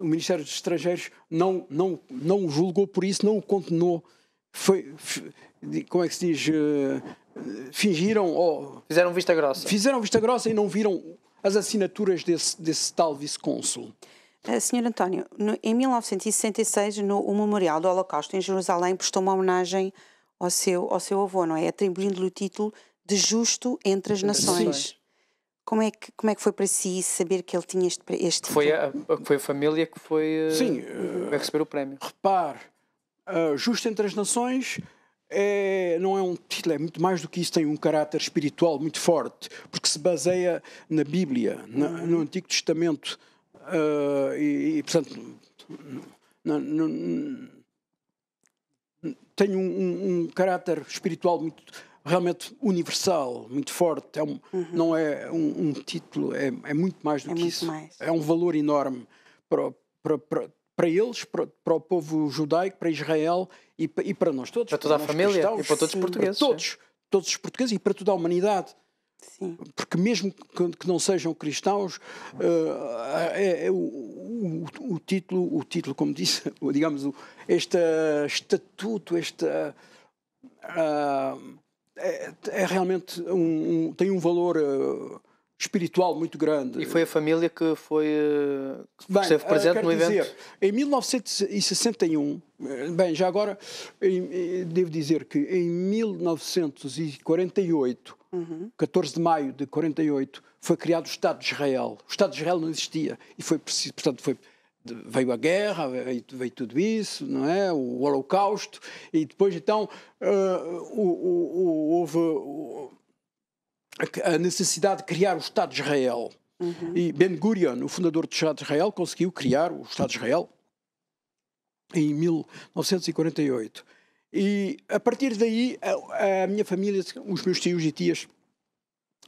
o Ministério dos Estrangeiros não, não, não o julgou por isso, não o condenou. Foi, como é que se diz? Eh, fingiram ou. Fizeram vista grossa. Fizeram vista grossa e não viram as assinaturas desse, desse tal vice-cônsul. Eh, senhor António, no, em 1966, no o Memorial do Holocausto em Jerusalém, prestou uma homenagem ao seu, ao seu avô, não é? Atribuindo-lhe o título de Justo entre as Nações. Como é, que, como é que foi para si saber que ele tinha este, este tipo foi a, Foi a família que foi eh, Sim, uh, a eh, receber o prémio. Repare, uh, Justo entre as Nações é, não é um título, é muito mais do que isso, tem um caráter espiritual muito forte, porque se baseia na Bíblia, na, no Antigo Testamento, uh, e, e, portanto, na, na, tem um, um, um caráter espiritual muito realmente universal, muito forte. É um, uhum. Não é um, um título, é, é, muito mais do é que isso. Mais. É um valor enorme para, para, para, para eles, para, para, o povo judaico, para Israel e, e para, nós todos. Para toda a família cristãos, e para todos os portugueses. Para todos, todos os portugueses e para toda a humanidade. Sim. Porque mesmo que, não sejam cristãos, uh, é, é o, o, o, título, o título, como disse, digamos, este estatuto, este uh, ah, é, é realmente um, um, tem um valor uh, espiritual muito grande. E foi a família que foi uh, que esteve presente eh, no evento. em 1961, bem, já agora em, devo dizer que em 1948, uhum. 14 de maio de 48, foi criado o Estado de Israel. O Estado de Israel não existia e foi preciso, portanto, foi veio a guerra, veio, veio, tudo isso, não é? O Holocausto e depois então uh, o, o, houve a necessidade de criar o Estado de Israel. Uhum. E Ben Gurion, o fundador do Estado de Israel, conseguiu criar o Estado de Israel em 1948. E a partir daí a, a minha família, os meus tios e tias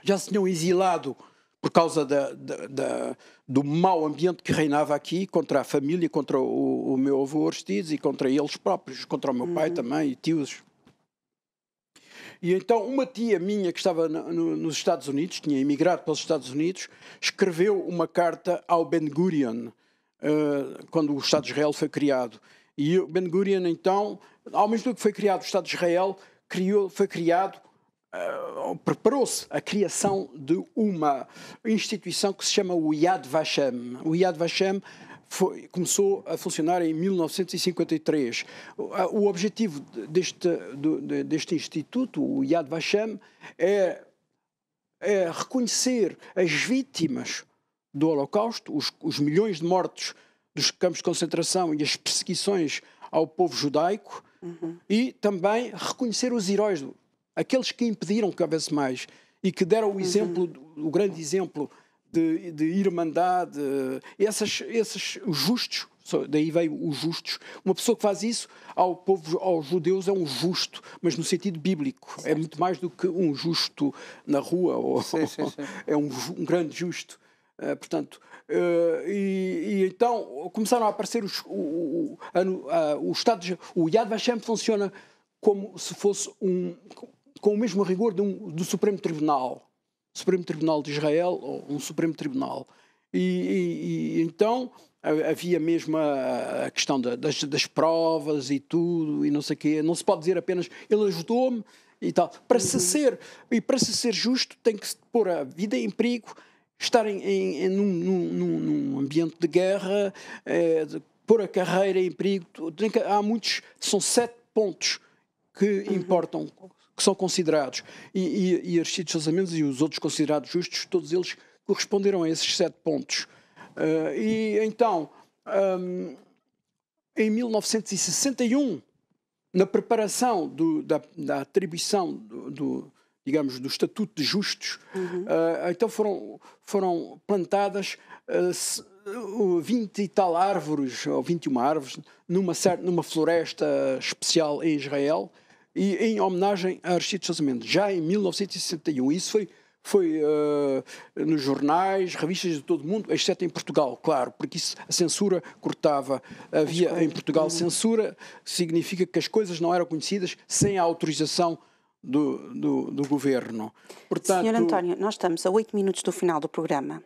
já se tinham exilado por causa da, da, da, do mau ambiente que reinava aqui contra a família, contra o, o meu avô Aristides e contra eles próprios, contra o meu uhum. pai também e tios. E então uma tia minha que estava no, nos Estados Unidos, tinha emigrado para os Estados Unidos, escreveu uma carta ao Ben Gurion, uh, quando o Estado de Israel foi criado. E o Ben Gurion, então, ao mesmo tempo que foi criado o Estado de Israel, criou, foi criado eh, preparou-se a criação de uma instituição que se chama o Yad Vashem. O Yad Vashem foi, começou a funcionar em 1953. O, objetivo deste, deste instituto, o Yad Vashem, é, é reconhecer as vítimas do Holocausto, os, os milhões de mortos dos campos de concentração e as perseguições ao povo judaico, uhum. e também reconhecer os heróis do, aqueles que impediram que houvesse mais e que deram o uhum. exemplo, o grande exemplo de, de irmandade, eh, esses, esses justos, daí veio os justos. Uma pessoa que faz isso ao povo, aos judeus é um justo, mas no sentido bíblico. É certo. É muito mais do que um justo na rua, ou, sim, sim, sim. é um, um, grande justo. Uh, portanto, uh, e, e, então começaram a aparecer os, o, o, a, o Estado. O Yad Vashem funciona como se fosse um com o mesmo rigor um, do Supremo Tribunal, Supremo Tribunal de Israel, ou um Supremo Tribunal. E, e, e então havia mesmo a, a questão das, das, provas e tudo, e não sei o quê. Não se pode dizer apenas ele ajudou-me e tal. Para se ser, e para se ser justo, tem que se pôr a vida em perigo, estar em, em, em num, num, num, ambiente de guerra, é, de, pôr a carreira em perigo. Tem que, há muitos, são sete pontos que uhum. importam que são considerados, e, e, e Aristides Sousa Mendes e os outros considerados justos, todos eles corresponderam a esses sete pontos. Uh, e então, hum, um, em 1961, na preparação do, da, da, atribuição do, do, digamos, do Estatuto de Justos, uhum. uh, então foram, foram plantadas uh, eh, 20 e tal árvores, ou 21 árvores, numa, certa, numa floresta especial em Israel, e em homenagem a Aristides Mendes, já em 1961. Isso foi, foi uh, nos jornais, revistas de todo o mundo, exceto em Portugal, claro, porque isso, a censura cortava. Havia coisas, é em Portugal censura, significa que as coisas não eram conhecidas sem a autorização do, do, do governo. Portanto, Senhor António, nós estamos a oito minutos do final do programa.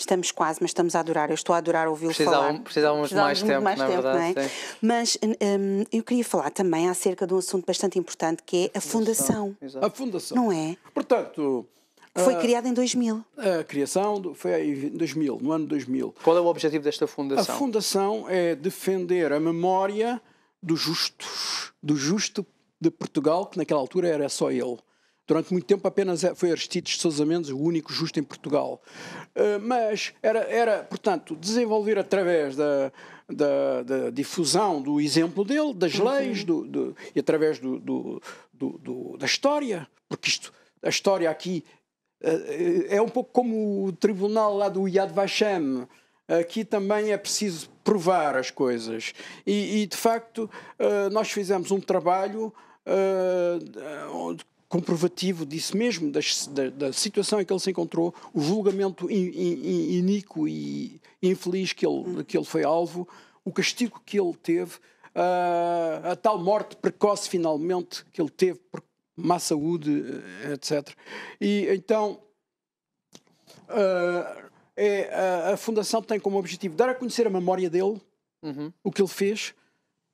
Estamos quase, mas estamos a adorar. Eu estou a adorar ouvi-lo falar. Precisávamos de mais tempo, mais na tempo, verdade. Não é? Mas um, eu queria falar também acerca de um assunto bastante importante que é a Fundação. Exato. A Fundação. Não é? Portanto. Foi ah, criada em 2000. A criação foi em 2000, no ano 2000. Qual é o objetivo desta fundação? A fundação é defender a memória do justo, do justo de Portugal, que naquela altura era só ele. Durante muito tempo apenas é, foi Aristides de Sousa Mendes o único justo em Portugal. Eh, mas era, era portanto, desenvolver através da, da, da difusão do exemplo dele, das uhum. leis do, do e através do, do, do, da história, porque isto, a história aqui eh, é um pouco como o tribunal lá do Yad Vashem, aqui também é preciso provar as coisas. E, e de facto, eh, nós fizemos um trabalho uh, comprovativo disso mesmo, da, da, situação em que ele se encontrou, o julgamento iníquo e infeliz que ele, que ele foi alvo, o castigo que ele teve, uh, a tal morte precoce, finalmente, que ele teve por má saúde, eh, etc. E então. Uh, é, a, a, Fundação tem como objetivo dar a conhecer a memória dele, uhum. o que ele fez,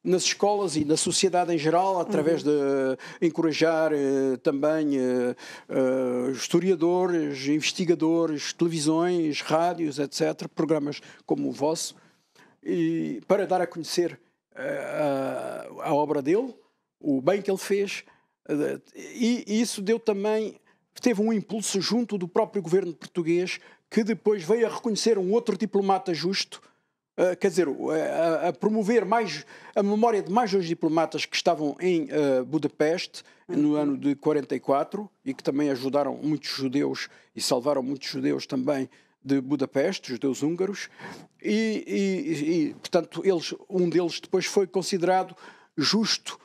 nas escolas e na sociedade em geral, através uhum. de encorajar eh, também eh, eh, historiadores, investigadores, televisões, rádios, etc., programas como o vosso, e, para dar a conhecer eh, a, a, obra dele, o bem que ele fez, e, e isso deu também, teve um impulso junto do próprio governo português, que depois veio a reconhecer um outro diplomata justo ah, quer dizer, a, promover mais a memória de mais dois diplomatas que estavam em ah, Budapeste no uhum. ano de 44 e que também ajudaram muitos judeus e salvaram muitos judeus também de Budapeste, judeus húngaros, e, e, e portanto eles, um deles depois foi considerado justo,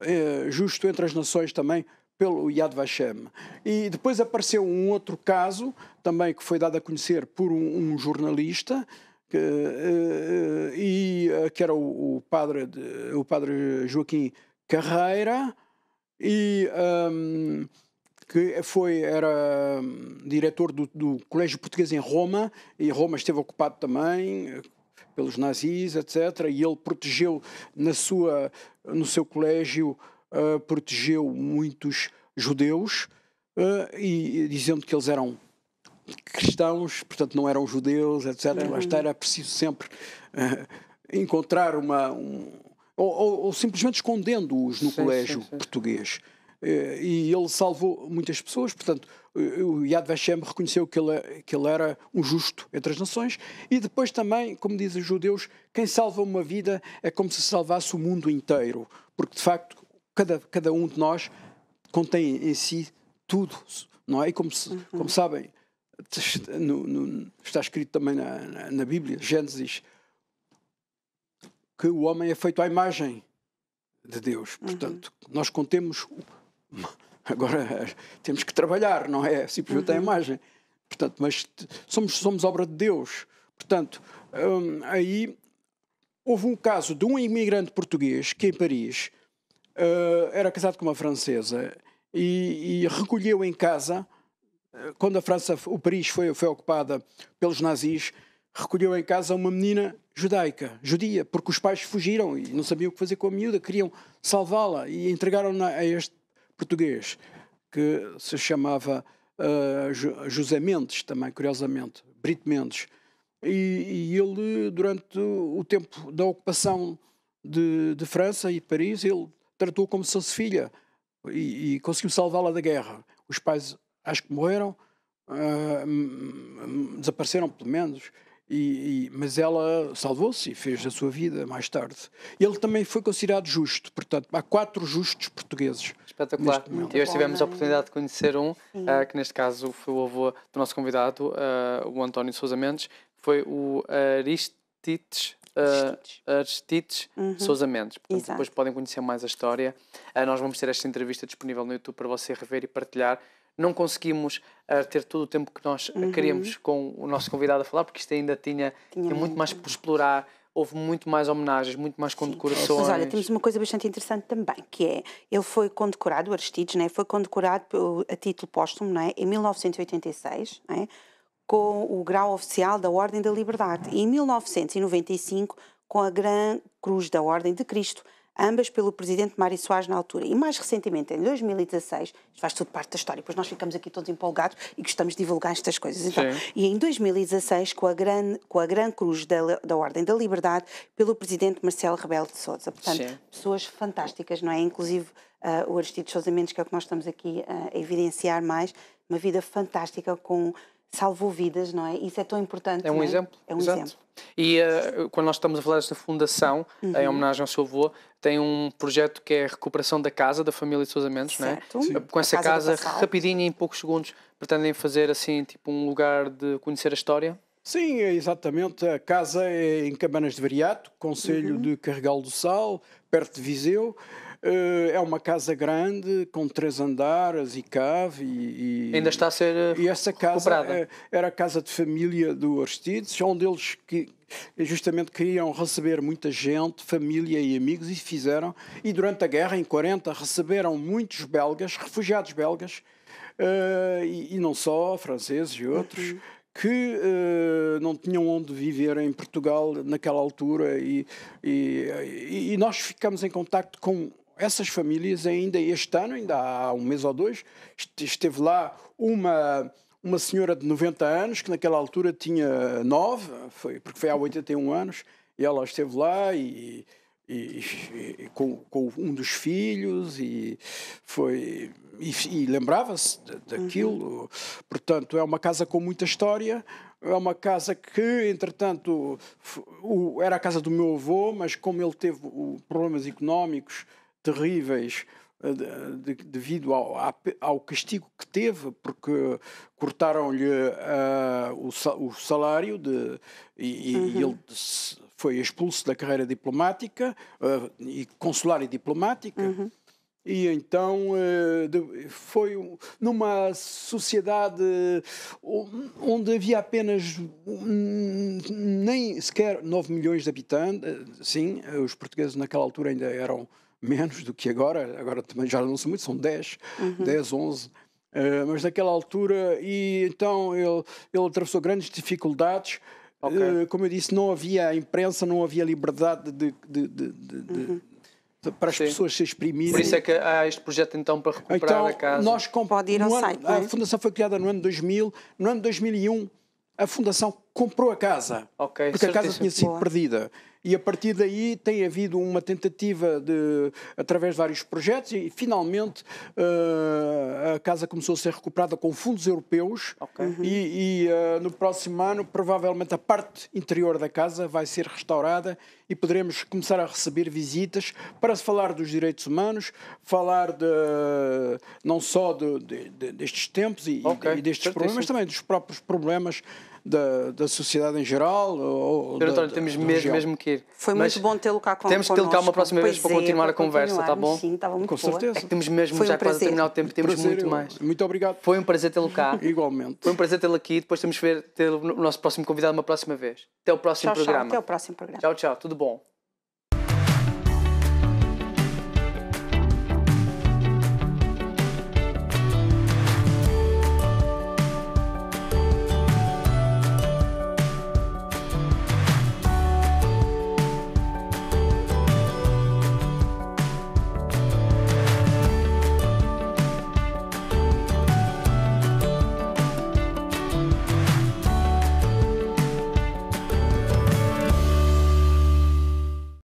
eh, justo entre as nações também pelo Yad Vashem. E depois apareceu um outro caso, também que foi dado a conhecer por um, um jornalista, que, eh, eh, e, eh, que era o, o padre, de, o padre Joaquim Carreira, e um, ehm, que foi, era hum, diretor do, do Colégio Português em Roma, e Roma esteve ocupado também pelos nazis, etc. E ele protegeu na sua, no seu colégio, uh, protegeu muitos judeus, uh, e, e dizendo que eles eram cristãos, portanto não eram judeus, etc. Uhum. está, era preciso sempre uh, encontrar uma. Um, ou, ou, ou, simplesmente escondendo-os no sim, colégio sim, sim. português. Uh, e ele salvou muitas pessoas, portanto, eh, o Yad Vashem reconheceu que ele, que ele era um justo entre as nações, e depois também, como dizem os judeus, quem salva uma vida é como se salvasse o mundo inteiro, porque de facto cada, cada um de nós contém em si tudo, não é? E como, se, como uhum. sabem, no, no, está escrito também na, na, na Bíblia, Gênesis, que o homem é feito à imagem de Deus. Uhum. Portanto, uhum. nós contemos. Agora temos que trabalhar, não é? é simplesmente uhum. a imagem. Portanto, mas somos, somos obra de Deus. Portanto, hum, aí houve um caso de um imigrante português que em Paris uh, era casado com uma francesa e, e recolheu em casa quando a França, o Paris foi, foi ocupada pelos nazis, recolheu em casa uma menina judaica, judia, porque os pais fugiram e não sabiam o que fazer com a miúda, queriam salvá-la e entregaram-na a este português, que se chamava uh, José Mendes, também, curiosamente, Brito Mendes. E, e, ele, durante o tempo da ocupação de, de França e de Paris, ele tratou como se fosse filha e, e conseguiu salvá-la da guerra. Os pais Acho que morreram, uh, desapareceram pelo menos. E, e, mas ela salvou-se e fez a sua vida mais tarde. Ele também foi considerado justo, portanto, há quatro justos portugueses. Espetacular. E hoje tivemos a oportunidade de conhecer um, uh, que neste caso foi o avô do nosso convidado, uh, o António Sousa Mendes, foi o Aristides. Uh, Aristides uhum. Sousa Mendes. Portanto, depois podem conhecer mais a história. Uh, nós vamos ter esta entrevista disponível no YouTube para você rever e partilhar não conseguimos uh, ter todo o tempo que nós eh, uhum. queríamos com o nosso convidado a falar, porque isto ainda tinha, tinha, tinha muito mais por explorar houve muito mais homenagens, muito mais condecorações. Sim, mas olha, temos uma coisa bastante interessante também, que é, ele foi condecorado, Aristides, né, foi condecorado a título póstumo, né, em 1986, né, com o grau oficial da Ordem da Liberdade, e em 1995 com a Gran Cruz da Ordem de Cristo, ambas pelo presidente Mário Soares na altura. E mais recentemente, em 2016, isto faz tudo parte da história, pois nós ficamos aqui todos empolgados e gostamos de divulgar estas coisas. Então, e em 2016, com a grande, com a grande cruz da, da Ordem da Liberdade, pelo presidente Marcelo Rebelo de Sousa. Portanto, Sim. pessoas fantásticas, não é? Inclusive uh, o Aristides Sousa Mendes, que é o que nós estamos aqui uh, a evidenciar mais, uma vida fantástica com salvou vidas, não é? Isso é tão importante. É um é? exemplo. É um Exato. exemplo. E uh, quando nós estamos a falar desta fundação, uhum. em homenagem ao seu avô, tem um projeto que é a recuperação da casa da família de Sousa Mendes, certo. não é? Com essa a casa, casa rapidinho, em poucos segundos, pretendem fazer assim, tipo um lugar de conhecer a história? Sim, é exatamente. A casa é em Cabanas de Variato, Conselho uhum. de Carregal do Sal, perto de Viseu. Eh, é uma casa grande, com três andares e cave. E, e Ainda está a ser eh, E essa casa recuperada. É, era a casa de família do Aristides, onde eles que, justamente queriam receber muita gente, família e amigos, e fizeram. E durante a guerra, em 40, receberam muitos belgas, refugiados belgas, uh, e, e, não só, franceses e outros. Uhum que uh, não tinham onde viver em Portugal naquela altura e, e, e nós ficamos em contacto com essas famílias ainda este ano, ainda há um mês ou dois, esteve lá uma uma senhora de 90 anos, que naquela altura tinha 9, foi, porque foi há 81 anos, e ela esteve lá e, e, e com, com, um dos filhos e foi e, e lembrava-se daquilo. Uhum. Portanto, é uma casa com muita história, é uma casa que, entretanto, o, era a casa do meu avô, mas como ele teve problemas económicos, terríveis eh, de, devido ao, ao castigo que teve, porque cortaram-lhe uh, o, salário de, e, uhum. e ele foi expulso da carreira diplomática uh, e consular e diplomática. Uhum. E então eh, foi numa sociedade onde havia apenas hum, nem sequer 9 milhões de habitantes, eh, sim, os portugueses naquela altura ainda eram menos do que agora, agora também já não são muito, são 10, uhum. 10, 11. Eh, mas naquela altura, e então ele, ele atravessou grandes dificuldades, Okay. como eu disse, não havia imprensa, não havia liberdade de, de, de, de uhum para as Sim. pessoas se exprimirem. Por isso é que há este projeto então para recuperar então, a casa. Nós Pode ir ao ano, site. A é? fundação foi criada no ano 2000, no ano 2001 a fundação comprou a casa. porque a casa tinha sido Boa. perdida e a partir daí tem havido uma tentativa de, através de vários projetos, e finalmente uh, a casa começou a ser recuperada com fundos europeus okay. uhum. e, e uh, no próximo ano provavelmente a parte interior da casa vai ser restaurada e poderemos começar a receber visitas para se falar dos direitos humanos, falar de, não só de, de, destes tempos e, okay. e destes problemas, mas também dos próprios problemas da, da sociedade em geral. Ou, Doutor António, da, temos mesmo, mesmo que ir. Foi Mas muito bom tê-lo cá com Temos que tê-lo cá uma próxima vez é, para continuar a conversa, está bom? Sim, estava muito com boa. certeza. É que temos mesmo, Foi já um quase terminar o tempo, temos prazer, muito eu, mais. Muito obrigado. Foi um prazer tê-lo cá. Igualmente. Foi um prazer tê-lo aqui. Depois temos que ter o nosso próximo convidado uma próxima vez. Até o próximo tchau, programa. Tchau, até o próximo programa. Tchau, tchau. Tudo bom.